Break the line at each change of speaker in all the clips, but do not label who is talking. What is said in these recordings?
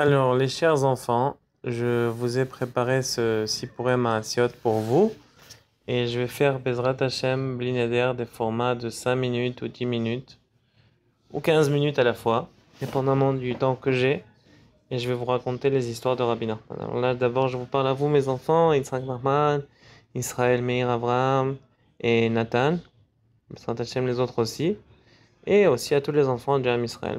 Alors, les chers enfants, je vous ai préparé ce Sipurim assiot pour vous. Et je vais faire Bezrat Hashem Blineder des formats de 5 minutes ou 10 minutes, ou 15 minutes à la fois, dépendamment du temps que j'ai. Et je vais vous raconter les histoires de Rabbi Alors là, d'abord, je vous parle à vous, mes enfants, Yitzhak Nachman, Israël Meir Avram et Nathan. Bezrat Hashem, les autres aussi et aussi à tous les enfants du Ham Israël.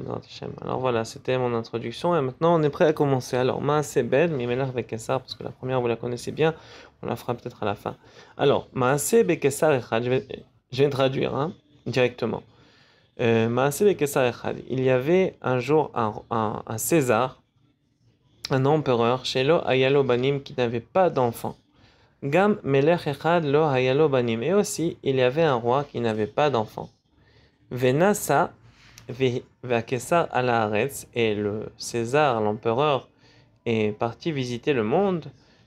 Alors voilà, c'était mon introduction et maintenant on est prêt à commencer. Alors, Maasé Ben, Mimelar Bekessar, parce que la première vous la connaissez bien, on la fera peut-être à la fin. Alors, Maasé Bekessar Echad, je vais traduire hein, directement. Euh, Maasé Bekessar Echad, il y avait un jour un, César, un empereur, chez Lo Ayalo Banim, qui n'avait pas d'enfant. Gam Melech Echad Lo Ayalo Banim, et aussi il y avait un roi qui n'avait pas d'enfant. Venasa Vakesa Alaaretz et le César, l'empereur, est parti visiter le monde,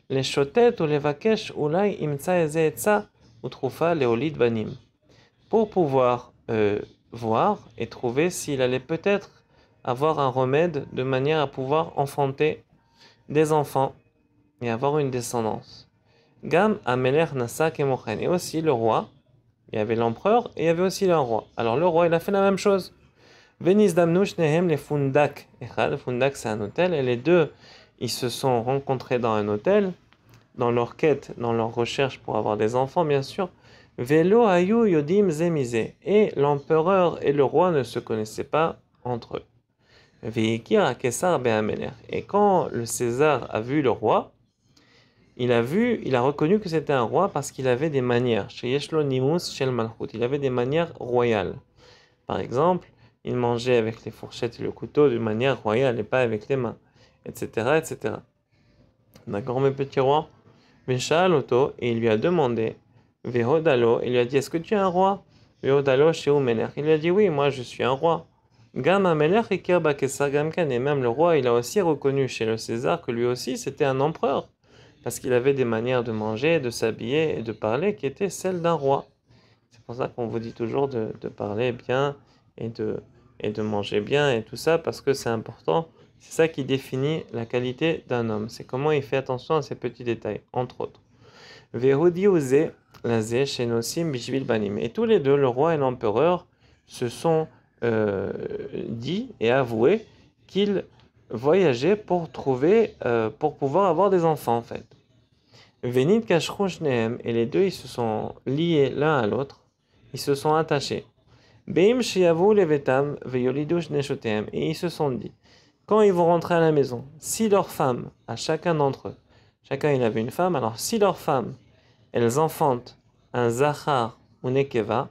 les chotet ou les Vakesh Ulai Imtsa ezetsa ou le Leolid Banim, pour pouvoir euh, voir et trouver s'il allait peut-être avoir un remède de manière à pouvoir enfanter des enfants et avoir une descendance. Gam Ameler Nasa Kemochen, et aussi le roi il y avait l'empereur et il y avait aussi le roi. Alors le roi, il a fait la même chose. Vénis damnouch nehem le fundak. Le fundak, c'est un hôtel. Et les deux, ils se sont rencontrés dans un hôtel, dans leur quête, dans leur recherche pour avoir des enfants, bien sûr. Velo ayu yodim zemise. Et l'empereur et le roi ne se connaissaient pas entre eux. Veikir akesar Et quand le César a vu le roi, il a vu, il a reconnu que c'était un roi parce qu'il avait des manières. Il avait des manières royales. Par exemple, il mangeait avec les fourchettes et le couteau de manière royale et pas avec les mains, etc. etc. D'accord, mes petits rois et il lui a demandé, il lui a dit Est-ce que tu es un roi chez Il lui a dit Oui, moi je suis un roi. et même le roi, il a aussi reconnu chez le César que lui aussi c'était un empereur parce qu'il avait des manières de manger, de s'habiller et de parler qui étaient celles d'un roi. C'est pour ça qu'on vous dit toujours de, parler bien et de, et de manger bien et tout ça, parce que c'est important. C'est ça qui définit la qualité d'un homme. C'est comment il fait attention à ces petits détails, entre autres. Et tous les deux, le roi et l'empereur, se sont euh, dit et avoué qu'ils voyager pour trouver, euh, pour pouvoir avoir des enfants en fait. Venit Kashrouchnehem et les deux ils se sont liés l'un à l'autre, ils se sont attachés. Beim Shiavu Levetam Veyolidush et ils se sont dit, quand ils vont rentrer à la maison, si leur femme, à chacun d'entre eux, chacun il avait une femme, alors si leur femme, elles enfantent un Zahar ou Nekeva,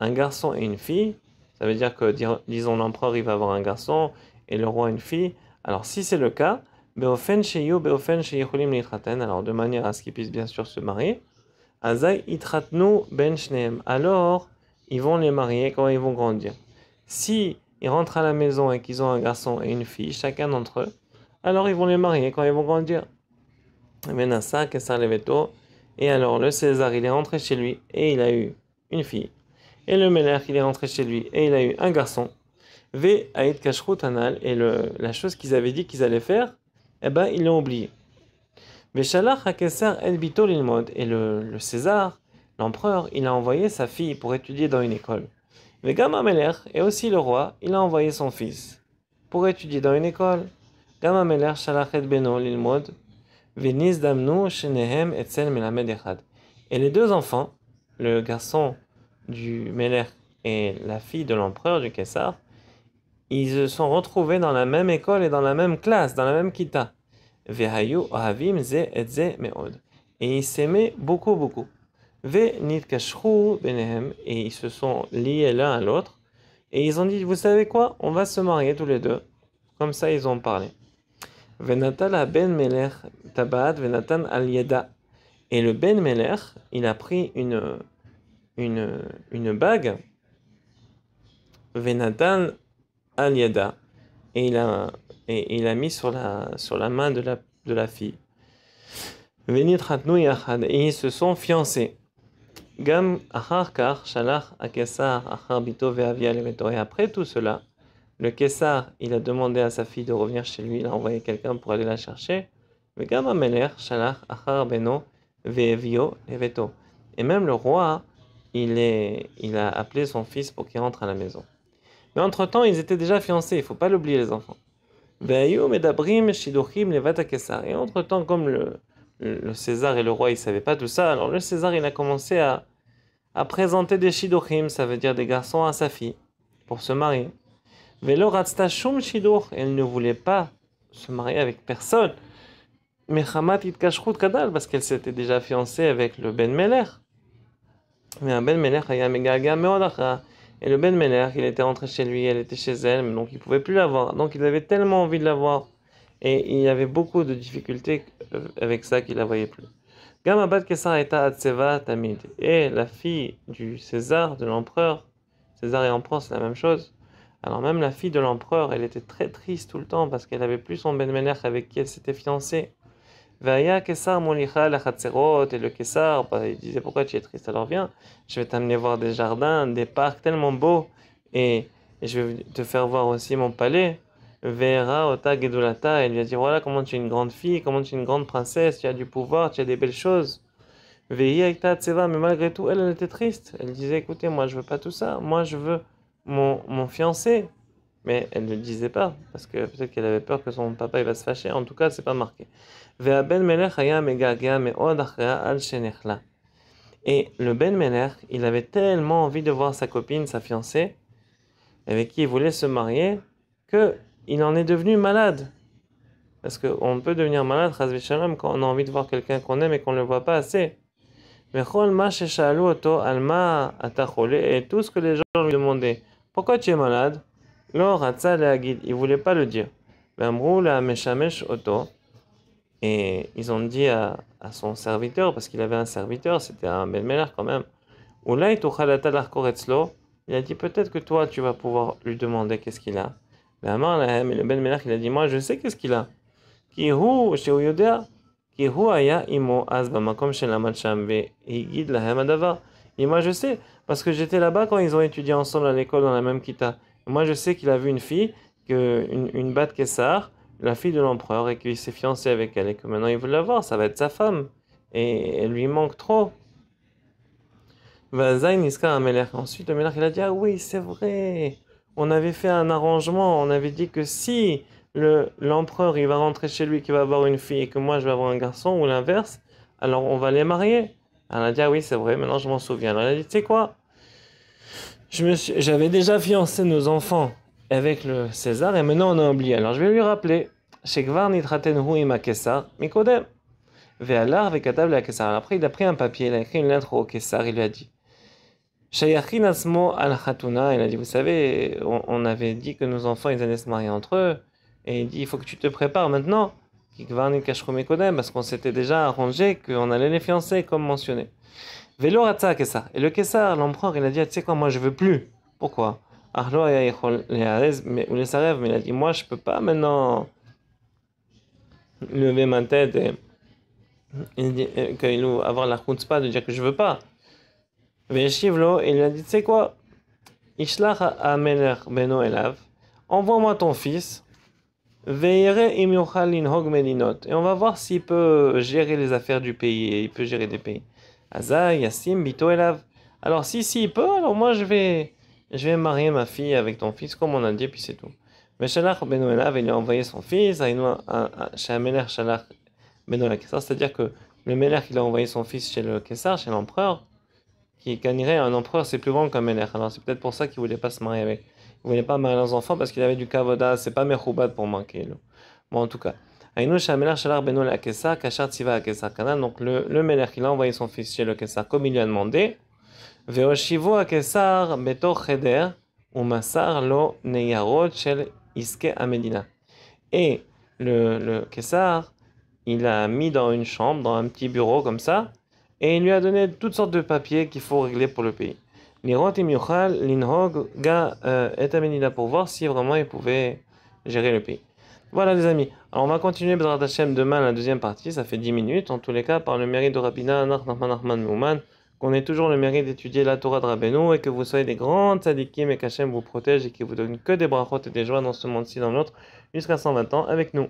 un garçon et une fille, ça veut dire que disons l'empereur il va avoir un garçon et le roi une fille, alors si c'est le cas, alors de manière à ce qu'ils puissent bien sûr se marier, ben alors ils vont les marier quand ils vont grandir. Si ils rentrent à la maison et qu'ils ont un garçon et une fille, chacun d'entre eux, alors ils vont les marier quand ils vont grandir. et alors le César, il est rentré chez lui et il a eu une fille. Et le Melech, il est rentré chez lui et il a eu un garçon et le, la chose qu'ils avaient dit qu'ils allaient faire, eh ben, ils l'ont oublié. El et le, César, l'empereur, il a envoyé sa fille pour étudier dans une école. Veshama et aussi le roi, il a envoyé son fils pour étudier dans une école. Et les deux enfants, le garçon du Meler et la fille de l'empereur du Kessar, ils se sont retrouvés dans la même école et dans la même classe, dans la même kita. Et ils s'aimaient beaucoup, beaucoup. Et ils se sont liés l'un à l'autre. Et ils ont dit, vous savez quoi, on va se marier tous les deux. Comme ça, ils ont parlé. Ben et le Ben Meler, il a pris une, une, une bague. Venatan Aliada, et il a, et, il a mis sur la, sur la main de la, de la fille. Venir et ils se sont fiancés. Gam ahar Shalach, Akesar, Acharbito, et après tout cela, le kesar il a demandé à sa fille de revenir chez lui, il a envoyé quelqu'un pour aller la chercher. Mais Gam Ameler, Shalach, ahar Beno, et veto Et même le roi, il, est, il a appelé son fils pour qu'il rentre à la maison. Mais entre-temps, ils étaient déjà fiancés, il faut pas l'oublier les enfants. Et entre-temps, comme le, César et le roi, ils savaient pas tout ça, alors le César, il a commencé à, présenter des shidochim, ça veut dire des garçons à sa fille, pour se marier. elle ne voulait pas se marier avec personne. Mais Hamat kadal, parce qu'elle s'était déjà fiancée avec le Ben Melech. Mais un Ben Melech, il y et le Ben Mener, il était rentré chez lui, elle était chez elle, donc il pouvait plus la voir. Donc il avait tellement envie de la voir, Et il y avait beaucoup de difficultés avec ça qu'il la voyait plus. Gamabat Kessar eta Atseva Tamid. Et la fille du César, de l'empereur, César et empereur, c'est la même chose. Alors même la fille de l'empereur, elle était très triste tout le temps parce qu'elle n'avait plus son Ben Mener avec qui elle s'était fiancée. Vaya Kessar Monicha la Et le Kessar, bah, il disait Pourquoi tu es triste Alors viens, je vais t'amener voir des jardins, des parcs tellement beaux. Et, je vais te faire voir aussi mon palais. Vera Ota Gedulata. Elle lui a dit Voilà comment tu es une grande fille, comment tu es une grande princesse, tu as du pouvoir, tu as des belles choses. Veya il ta mais malgré tout, elle, elle était triste. Elle disait Écoutez, moi, je veux pas tout ça. Moi, je veux mon, mon fiancé, mais elle ne disait pas, parce que peut-être qu'elle avait peur que son papa il va se fâcher. En tout cas, c'est pas marqué. Ben et le Ben Meler, il avait tellement envie de voir sa copine, sa fiancée, avec qui il voulait se marier, que il en est devenu malade. Parce qu'on peut devenir malade, quand on a envie de voir quelqu'un qu'on aime et qu'on ne le voit pas assez. Mais et tout ce que les gens lui demandaient, pourquoi tu es malade il ne il voulait pas le dire. Ben, et ils ont dit à, à son serviteur, parce qu'il avait un serviteur, c'était un ben quand même. Il a dit peut-être que toi tu vas pouvoir lui demander qu'est-ce qu'il a. Mais le bel il a dit moi je sais qu'est-ce qu'il a. Et moi je sais parce que j'étais là-bas quand ils ont étudié ensemble à l'école dans la même kita. Moi, je sais qu'il a vu une fille, que, une, une Kessar, la fille de l'empereur, et qu'il s'est fiancé avec elle, et que maintenant il veut la voir, ça va être sa femme. Et elle lui manque trop. Ensuite, le il a dit Ah oui, c'est vrai, on avait fait un arrangement, on avait dit que si l'empereur il va rentrer chez lui, qu'il va avoir une fille, et que moi je vais avoir un garçon, ou l'inverse, alors on va les marier. Elle a dit Ah oui, c'est vrai, maintenant je m'en souviens. Alors elle a dit Tu sais quoi j'avais déjà fiancé nos enfants avec le César et maintenant on a oublié. Alors je vais lui rappeler. Après, il a pris un papier, il a écrit une lettre au César. il lui a dit Asmo al Khatuna, il a dit Vous savez, on, avait dit que nos enfants ils allaient se marier entre eux, et il dit Il faut que tu te prépares maintenant, parce qu'on s'était déjà arrangé qu'on allait les fiancer, comme mentionné. Et le Kessar, l'empereur, il a dit, ah, tu sais quoi, moi je veux plus. Pourquoi mais il a dit, moi je peux pas maintenant lever ma tête et, euh, avoir la chutzpah de dire que je veux pas. il a dit, tu sais quoi envoie-moi ton fils. Et on va voir s'il peut gérer les affaires du pays et il peut gérer des pays. Alors si, si, peut, alors moi je vais, je vais marier ma fille avec ton fils, comme on a dit, puis c'est tout. Mais Shalach ben il a envoyé son fils, un Shamelech Shalach ben c'est-à-dire que le maire il a envoyé son fils chez le Kessar, chez l'empereur, qui gagnerait un empereur, c'est plus grand qu'un Ménère. Alors c'est peut-être pour ça qu'il voulait pas se marier avec. Il voulait pas marier leurs enfants parce qu'il avait du Kavoda, c'est pas Mechubad pour manquer. Bon, en tout cas. Donc le, le Melech, qui a envoyé son fils chez le Kessar comme il lui a demandé. Veoshivo a Kessar beto cheder ou masar lo neyarot shel iske a Medina. Et le, le Kessar, il a mis dans une chambre, dans un petit bureau comme ça, et il lui a donné toutes sortes de papiers qu'il faut régler pour le pays. Lirot euh, et Linhog, Ga et Medina pour voir si vraiment il pouvait gérer le pays. Voilà les amis, alors on va continuer Bédard Hashem demain la deuxième partie, ça fait 10 minutes, en tous les cas par le mérite de Rabina Nachman Nachman Mouman, qu'on ait toujours le mérite d'étudier la Torah de Rabbeinu et que vous soyez des grands sadikim et qu'Hachem vous protège et qu'il vous donne que des brachot et des joies dans ce monde-ci dans l'autre jusqu'à 120 ans avec nous.